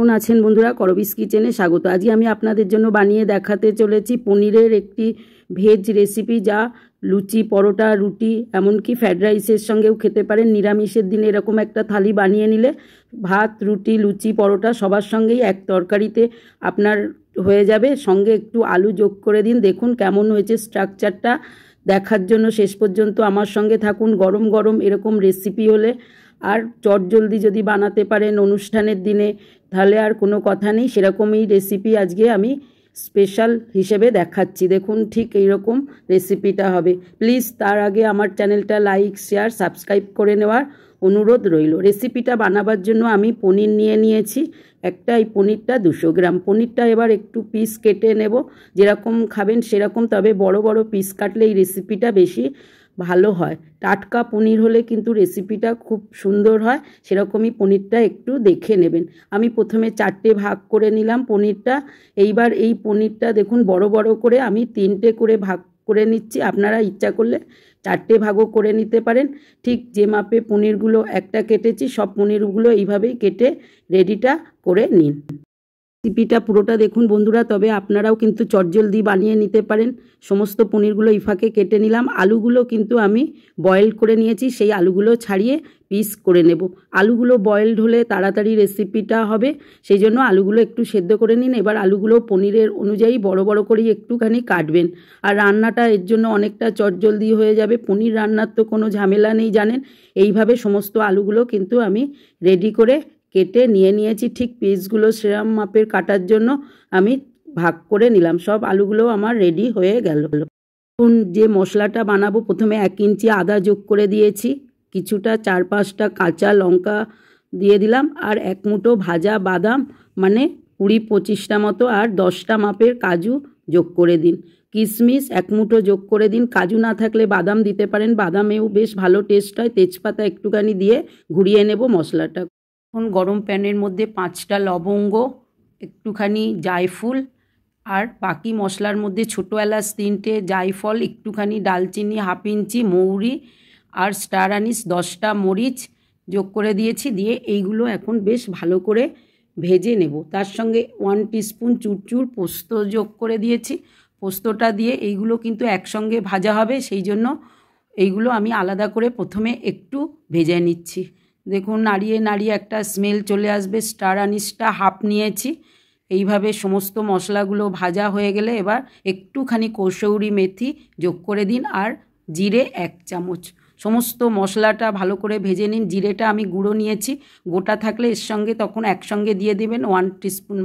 কেমন আছেন বন্ধুরা করবিস কিচেনে স্বাগত আজকে আমি আপনাদের জন্য বানিয়ে দেখাতে চলেছি পনিরের একটি ভেজ রেসিপি যা লুচি পরোটা রুটি এমনকি ফ্রাইড রাইসের সঙ্গেও খেতে পারেন নিরামিষের দিনে এরকম একটা থালি বানিয়ে নিলে ভাত রুটি লুচি পরোটা সবার সঙ্গেই এক তরকারিতে আপনার হয়ে যাবে সঙ্গে একটু আলু যোগ করে দিন দেখুন কেমন হয়েছে স্ট্রাকচারটা দেখার জন্য শেষ পর্যন্ত আমার সঙ্গে থাকুন গরম গরম এরকম রেসিপি হলে আর চটজলদি যদি বানাতে পারেন অনুষ্ঠানের দিনে তাহলে আর কোনো কথা নেই সেরকমই রেসিপি আজকে আমি স্পেশাল হিসেবে দেখাচ্ছি দেখুন ঠিক এইরকম রেসিপিটা হবে প্লিজ তার আগে আমার চ্যানেলটা লাইক শেয়ার সাবস্ক্রাইব করে নেওয়ার অনুরোধ রইল রেসিপিটা বানাবার জন্য আমি পনির নিয়ে নিয়েছি একটা এই পনিরটা দুশো গ্রাম পনিরটা এবার একটু পিস কেটে নেব যেরকম খাবেন সেরকম তবে বড় বড় পিস কাটলে এই রেসিপিটা বেশি ভালো হয় টাটকা পনির হলে কিন্তু রেসিপিটা খুব সুন্দর হয় সেরকমই পনিরটা একটু দেখে নেবেন আমি প্রথমে চারটে ভাগ করে নিলাম পনিরটা এইবার এই পনিরটা দেখুন বড় বড় করে আমি তিনটে করে ভাগ করে নিচ্ছি আপনারা ইচ্ছা করলে চারটে ভাগও করে নিতে পারেন ঠিক যে মাপে পনিরগুলো একটা কেটেছি সব পনিরগুলো এইভাবেই কেটে রেডিটা করে নিন রেসিপিটা পুরোটা দেখুন বন্ধুরা তবে আপনারাও কিন্তু চটজলদি বানিয়ে নিতে পারেন সমস্ত পনিরগুলো ইফাকে কেটে নিলাম আলুগুলো কিন্তু আমি বয়েল করে নিয়েছি সেই আলুগুলো ছাড়িয়ে পিস করে নেব আলুগুলো বয়েলড হলে তাড়াতাড়ি রেসিপিটা হবে সেই জন্য আলুগুলো একটু সেদ্ধ করে নিন এবার আলুগুলো পনিরের অনুযায়ী বড় বড় করে একটুখানি কাটবেন আর রান্নাটা এর জন্য অনেকটা চটজলদি হয়ে যাবে পনির রান্নার তো কোনো ঝামেলা নেই জানেন এইভাবে সমস্ত আলুগুলো কিন্তু আমি রেডি করে কেটে নিয়ে নিয়েছি ঠিক পিসগুলো সেরাম মাপের কাটার জন্য আমি ভাগ করে নিলাম সব আলুগুলো আমার রেডি হয়ে গেল এখন যে মশলাটা বানাবো প্রথমে এক ইঞ্চি আদা যোগ করে দিয়েছি কিছুটা চার পাঁচটা কাঁচা লঙ্কা দিয়ে দিলাম আর এক মুঠো ভাজা বাদাম মানে কুড়ি পঁচিশটা মতো আর দশটা মাপের কাজু যোগ করে দিন কিশমিশ এক মুঠো যোগ করে দিন কাজু না থাকলে বাদাম দিতে পারেন বাদামেও বেশ ভালো টেস্ট হয় তেজপাতা একটুখানি দিয়ে ঘুরিয়ে নেব মশলাটা এখন গরম প্যানের মধ্যে পাঁচটা লবঙ্গ একটুখানি জায়ফুল আর বাকি মশলার মধ্যে ছোটো এলাচ তিনটে জায়ফল একটুখানি ডালচিনি হাফ ইঞ্চি মৌরি আর স্টার আনিস দশটা মরিচ যোগ করে দিয়েছি দিয়ে এইগুলো এখন বেশ ভালো করে ভেজে নেব তার সঙ্গে ওয়ান টিস্পুন চুরচুর পোস্ত যোগ করে দিয়েছি পোস্তটা দিয়ে এইগুলো কিন্তু একসঙ্গে ভাজা হবে সেই জন্য এইগুলো আমি আলাদা করে প্রথমে একটু ভেজে নিচ্ছি দেখুন নাড়িয়ে নাড়িয়ে একটা স্মেল চলে আসবে স্টার আনিসটা হাফ নিয়েছি এইভাবে সমস্ত মশলাগুলো ভাজা হয়ে গেলে এবার একটুখানি কসৌরি মেথি যোগ করে দিন আর জিরে এক চামচ সমস্ত মশলাটা ভালো করে ভেজে নিন জিরেটা আমি গুঁড়ো নিয়েছি গোটা থাকলে এর সঙ্গে তখন একসঙ্গে দিয়ে দিবেন ওয়ান টিস্পুন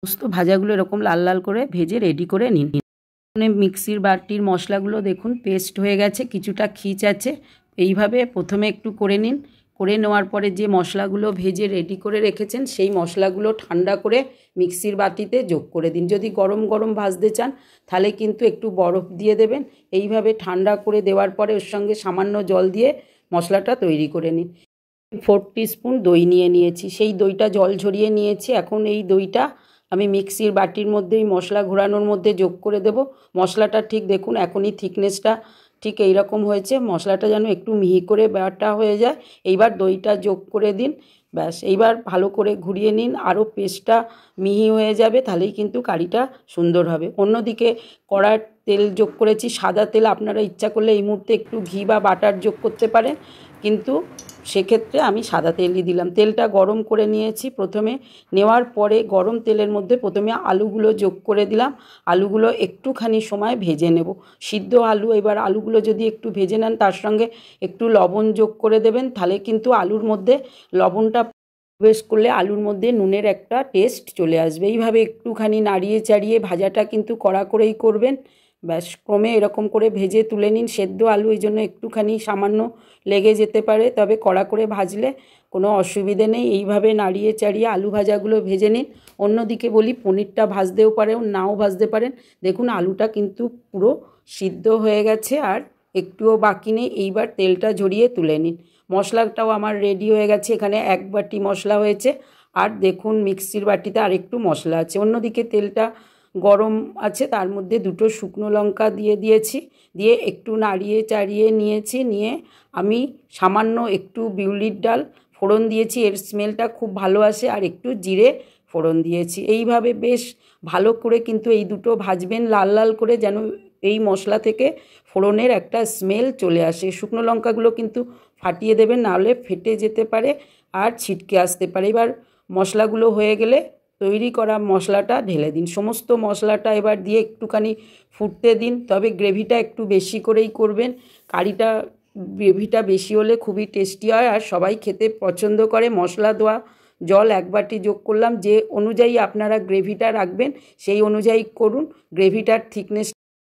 সমস্ত ভাজাগুলো এরকম লাল লাল করে ভেজে রেডি করে নিন মিক্সির বাটির মশলাগুলো দেখুন পেস্ট হয়ে গেছে কিছুটা খিচ আছে এইভাবে প্রথমে একটু করে নিন করে নেওয়ার পরে যে মশলাগুলো ভেজে রেডি করে রেখেছেন সেই মশলাগুলো ঠান্ডা করে মিক্সির বাটিতে যোগ করে দিন যদি গরম গরম ভাজতে চান তাহলে কিন্তু একটু বরফ দিয়ে দেবেন এইভাবে ঠান্ডা করে দেওয়ার পরে ওর সঙ্গে সামান্য জল দিয়ে মশলাটা তৈরি করে নিন ফোর স্পুন দই নিয়ে নিয়েছি সেই দইটা জল ঝরিয়ে নিয়েছি এখন এই দইটা আমি মিক্সির বাটির মধ্যে এই মশলা ঘোরানোর মধ্যে যোগ করে দেব মশলাটা ঠিক দেখুন এখনই থিকনেসটা ঠিক এই রকম হয়েছে মশলাটা যেন একটু মিহি করে ব্যাটা হয়ে যায় এইবার দইটা যোগ করে দিন ব্যাস এইবার ভালো করে ঘুরিয়ে নিন আরও পেস্টটা মিহি হয়ে যাবে তাহলেই কিন্তু কারিটা সুন্দর হবে অন্যদিকে কড়ার তেল যোগ করেছি সাদা তেল আপনারা ইচ্ছা করলে এই মুহূর্তে একটু ঘি বা বাটার যোগ করতে পারেন কিন্তু সেক্ষেত্রে আমি সাদা তেলই দিলাম তেলটা গরম করে নিয়েছি প্রথমে নেওয়ার পরে গরম তেলের মধ্যে প্রথমে আলুগুলো যোগ করে দিলাম আলুগুলো একটুখানি সময় ভেজে নেব সিদ্ধ আলু এবার আলুগুলো যদি একটু ভেজে নেন তার সঙ্গে একটু লবণ যোগ করে দেবেন তাহলে কিন্তু আলুর মধ্যে লবণটা প্রবেশ করলে আলুর মধ্যে নুনের একটা টেস্ট চলে আসবে এইভাবে একটুখানি নাড়িয়ে চাড়িয়ে ভাজাটা কিন্তু কড়া করেই করবেন ব্যাস ক্রমে এরকম করে ভেজে তুলে নিন সেদ্ধ আলু এই জন্য একটুখানি সামান্য লেগে যেতে পারে তবে কড়া করে ভাজলে কোনো অসুবিধে নেই এইভাবে নাড়িয়ে চাড়িয়ে আলু ভাজাগুলো ভেজে নিন অন্যদিকে বলি পনিরটা ভাজতেও পারেন নাও ভাজতে পারেন দেখুন আলুটা কিন্তু পুরো সিদ্ধ হয়ে গেছে আর একটুও বাকি নেই এইবার তেলটা ঝরিয়ে তুলে নিন মশলাটাও আমার রেডি হয়ে গেছে এখানে এক বাটি মশলা হয়েছে আর দেখুন মিক্সির বাটিতে আর একটু মশলা আছে অন্যদিকে তেলটা গরম আছে তার মধ্যে দুটো শুকনো লঙ্কা দিয়ে দিয়েছি দিয়ে একটু নাড়িয়ে চাড়িয়ে নিয়েছি নিয়ে আমি সামান্য একটু বিউলির ডাল ফোড়ন দিয়েছি এর স্মেলটা খুব ভালো আসে আর একটু জিরে ফোড়ন দিয়েছি এইভাবে বেশ ভালো করে কিন্তু এই দুটো ভাজবেন লাল লাল করে যেন এই মশলা থেকে ফোড়নের একটা স্মেল চলে আসে শুকনো লঙ্কাগুলো কিন্তু ফাটিয়ে দেবেন নাহলে ফেটে যেতে পারে আর ছিটকে আসতে পারে এবার মশলাগুলো হয়ে গেলে তৈরি করা মশলাটা ঢেলে দিন সমস্ত মশলাটা এবার দিয়ে একটুখানি ফুটতে দিন তবে গ্রেভিটা একটু বেশি করেই করবেন কারিটা গ্রেভিটা বেশি হলে খুবই টেস্টি হয় আর সবাই খেতে পছন্দ করে মশলা দেওয়া জল এক বাটি যোগ করলাম যে অনুযায়ী আপনারা গ্রেভিটা রাখবেন সেই অনুযায়ী করুন গ্রেভিটার থিকনেস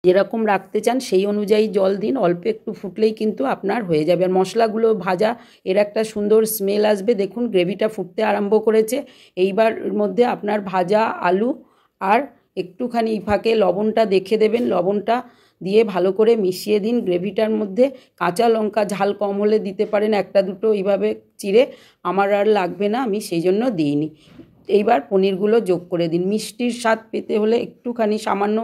যেরকম রাখতে চান সেই অনুযায়ী জল দিন অল্প একটু ফুটলেই কিন্তু আপনার হয়ে যাবে আর মশলাগুলো ভাজা এর একটা সুন্দর স্মেল আসবে দেখুন গ্রেভিটা ফুটতে আরম্ভ করেছে এইবার মধ্যে আপনার ভাজা আলু আর একটুখানি ফাঁকে লবণটা দেখে দেবেন লবণটা দিয়ে ভালো করে মিশিয়ে দিন গ্রেভিটার মধ্যে কাঁচা লঙ্কা ঝাল কম হলে দিতে পারেন একটা দুটো এইভাবে চিড়ে আমার আর লাগবে না আমি সেই জন্য দিইনি এইবার পনিরগুলো যোগ করে দিন মিষ্টির স্বাদ পেতে হলে একটুখানি সামান্য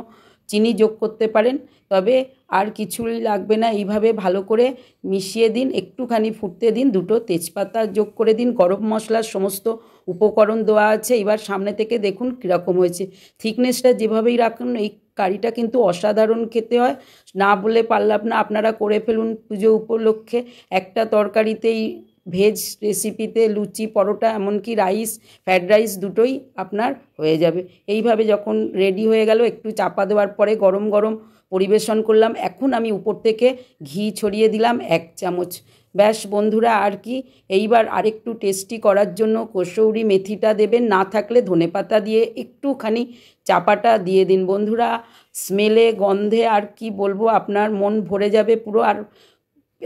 চিনি যোগ করতে পারেন তবে আর কিছুই লাগবে না এইভাবে ভালো করে মিশিয়ে দিন একটুখানি ফুটতে দিন দুটো তেজপাতা যোগ করে দিন গরম মশলার সমস্ত উপকরণ দেওয়া আছে এবার সামনে থেকে দেখুন কীরকম হয়েছে থিকনেসটা যেভাবেই রাখুন এই কারিটা কিন্তু অসাধারণ খেতে হয় না বলে পারলাম না আপনারা করে ফেলুন পুজো উপলক্ষে একটা তরকারিতেই ভেজ রেসিপিতে লুচি পরোটা এমনকি রাইস ফ্রায়েড রাইস দুটোই আপনার হয়ে যাবে এইভাবে যখন রেডি হয়ে গেল একটু চাপা দেওয়ার পরে গরম গরম পরিবেশন করলাম এখন আমি উপর থেকে ঘি ছড়িয়ে দিলাম এক চামচ ব্যাস বন্ধুরা আর কি এইবার আরেকটু টেস্টি করার জন্য কসৌরি মেথিটা দেবেন না থাকলে ধনে পাতা দিয়ে একটুখানি চাপাটা দিয়ে দিন বন্ধুরা স্মেলে গন্ধে আর কি বলবো আপনার মন ভরে যাবে পুরো আর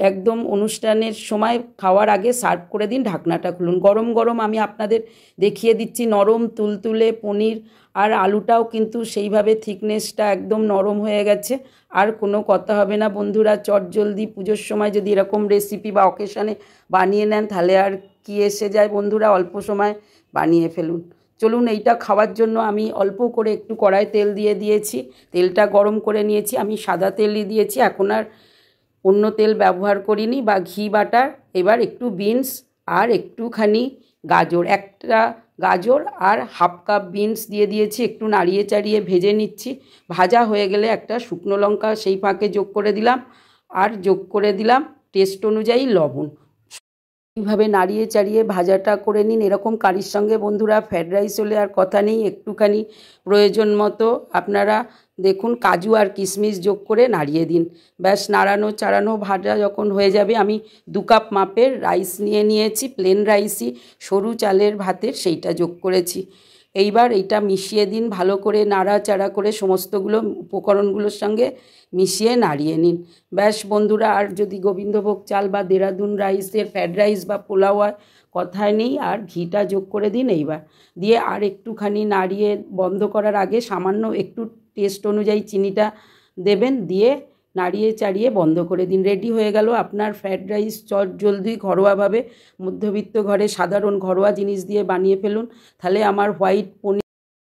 একদম অনুষ্ঠানের সময় খাওয়ার আগে সার্ভ করে দিন ঢাকনাটা খুলুন গরম গরম আমি আপনাদের দেখিয়ে দিচ্ছি নরম তুলতুলে পনির আর আলুটাও কিন্তু সেইভাবে থিকনেসটা একদম নরম হয়ে গেছে আর কোনো কথা হবে না বন্ধুরা চটজলদি পুজোর সময় যদি এরকম রেসিপি বা অকেশানে বানিয়ে নেন তাহলে আর কি এসে যায় বন্ধুরা অল্প সময় বানিয়ে ফেলুন চলুন এইটা খাওয়ার জন্য আমি অল্প করে একটু কড়াই তেল দিয়ে দিয়েছি তেলটা গরম করে নিয়েছি আমি সাদা তেলই দিয়েছি এখন আর অন্য তেল ব্যবহার করিনি বা ঘি বাটার এবার একটু বিনস আর একটুখানি গাজর একটা গাজর আর হাফ কাপ বিনস দিয়ে দিয়েছি একটু নাড়িয়ে চাড়িয়ে ভেজে নিচ্ছি ভাজা হয়ে গেলে একটা শুকনো লঙ্কা সেই ফাঁকে যোগ করে দিলাম আর যোগ করে দিলাম টেস্ট অনুযায়ী লবণ এইভাবে নাড়িয়ে চাড়িয়ে ভাজাটা করে নিন এরকম কারির সঙ্গে বন্ধুরা ফ্রায়েড রাইস হলে আর কথা নেই একটুখানি প্রয়োজন মতো আপনারা দেখুন কাজু আর কিশমিশ যোগ করে নাড়িয়ে দিন ব্যাস নাড়ানো চাড়ানো ভাজা যখন হয়ে যাবে আমি দু কাপ মাপের রাইস নিয়ে নিয়েছি প্লেন রাইসই সরু চালের ভাতের সেইটা যোগ করেছি এইবার এইটা মিশিয়ে দিন ভালো করে নাড়াচাড়া করে সমস্তগুলো উপকরণগুলোর সঙ্গে মিশিয়ে নাড়িয়ে নিন ব্যাস বন্ধুরা আর যদি গোবিন্দভোগ চাল বা দেরাদুন রাইসের ফ্যাড রাইস বা পোলাও আর কথায় নেই আর ঘিটা যোগ করে দিন এইবার দিয়ে আর একটুখানি নাড়িয়ে বন্ধ করার আগে সামান্য একটু টেস্ট অনুযায়ী চিনিটা দেবেন দিয়ে নাড়িয়ে চাড়িয়ে বন্ধ করে দিন রেডি হয়ে গেল আপনার ফ্রায়েড রাইস চট জলদি ঘরোয়াভাবে মধ্যবিত্ত ঘরে সাধারণ ঘরোয়া জিনিস দিয়ে বানিয়ে ফেলুন তাহলে আমার হোয়াইট পনির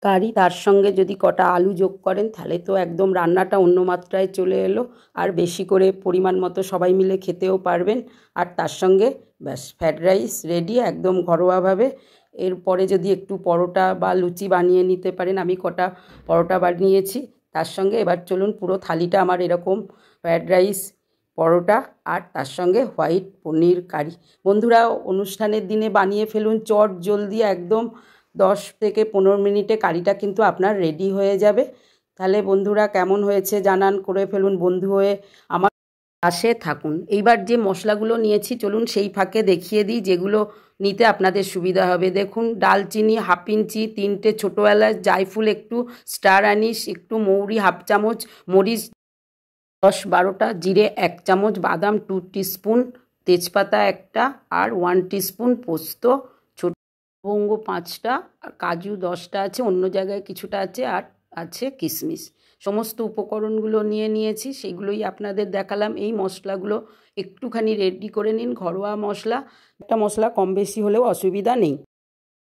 কারি তার সঙ্গে যদি কটা আলু যোগ করেন তাহলে তো একদম রান্নাটা অন্য মাত্রায় চলে এলো আর বেশি করে পরিমাণ মতো সবাই মিলে খেতেও পারবেন আর তার সঙ্গে ব্যাস ফ্রায়েড রাইস রেডি একদম ঘরোয়াভাবে এরপরে যদি একটু পরোটা বা লুচি বানিয়ে নিতে পারেন আমি কটা পরোটা বানিয়েছি তার সঙ্গে এবার চলুন পুরো থালিটা আমার এরকম ফ্রায়েড রাইস পরোটা আর তার সঙ্গে হোয়াইট পনির কারি বন্ধুরা অনুষ্ঠানের দিনে বানিয়ে ফেলুন চট জলদি একদম দশ থেকে পনেরো মিনিটে কারিটা কিন্তু আপনার রেডি হয়ে যাবে তাহলে বন্ধুরা কেমন হয়েছে জানান করে ফেলুন বন্ধু হয়ে আমার পাশে থাকুন এইবার যে মশলাগুলো নিয়েছি চলুন সেই ফাঁকে দেখিয়ে দিই যেগুলো নিতে আপনাদের সুবিধা হবে দেখুন ডালচিনি হাফ ইঞ্চি তিনটে ছোটো এলাচ জায়ফুল একটু স্টার আনিস একটু মৌরি হাফ চামচ মরিচ দশ বারোটা জিরে এক চামচ বাদাম টু স্পুন তেজপাতা একটা আর ওয়ান স্পুন পোস্ত ছোট বঙ্গ পাঁচটা কাজু দশটা আছে অন্য জায়গায় কিছুটা আছে আর আছে কিশমিশ সমস্ত উপকরণগুলো নিয়ে নিয়েছি সেগুলোই আপনাদের দেখালাম এই মশলাগুলো একটুখানি রেডি করে নিন ঘরোয়া মশলা একটা মশলা কম বেশি হলেও অসুবিধা নেই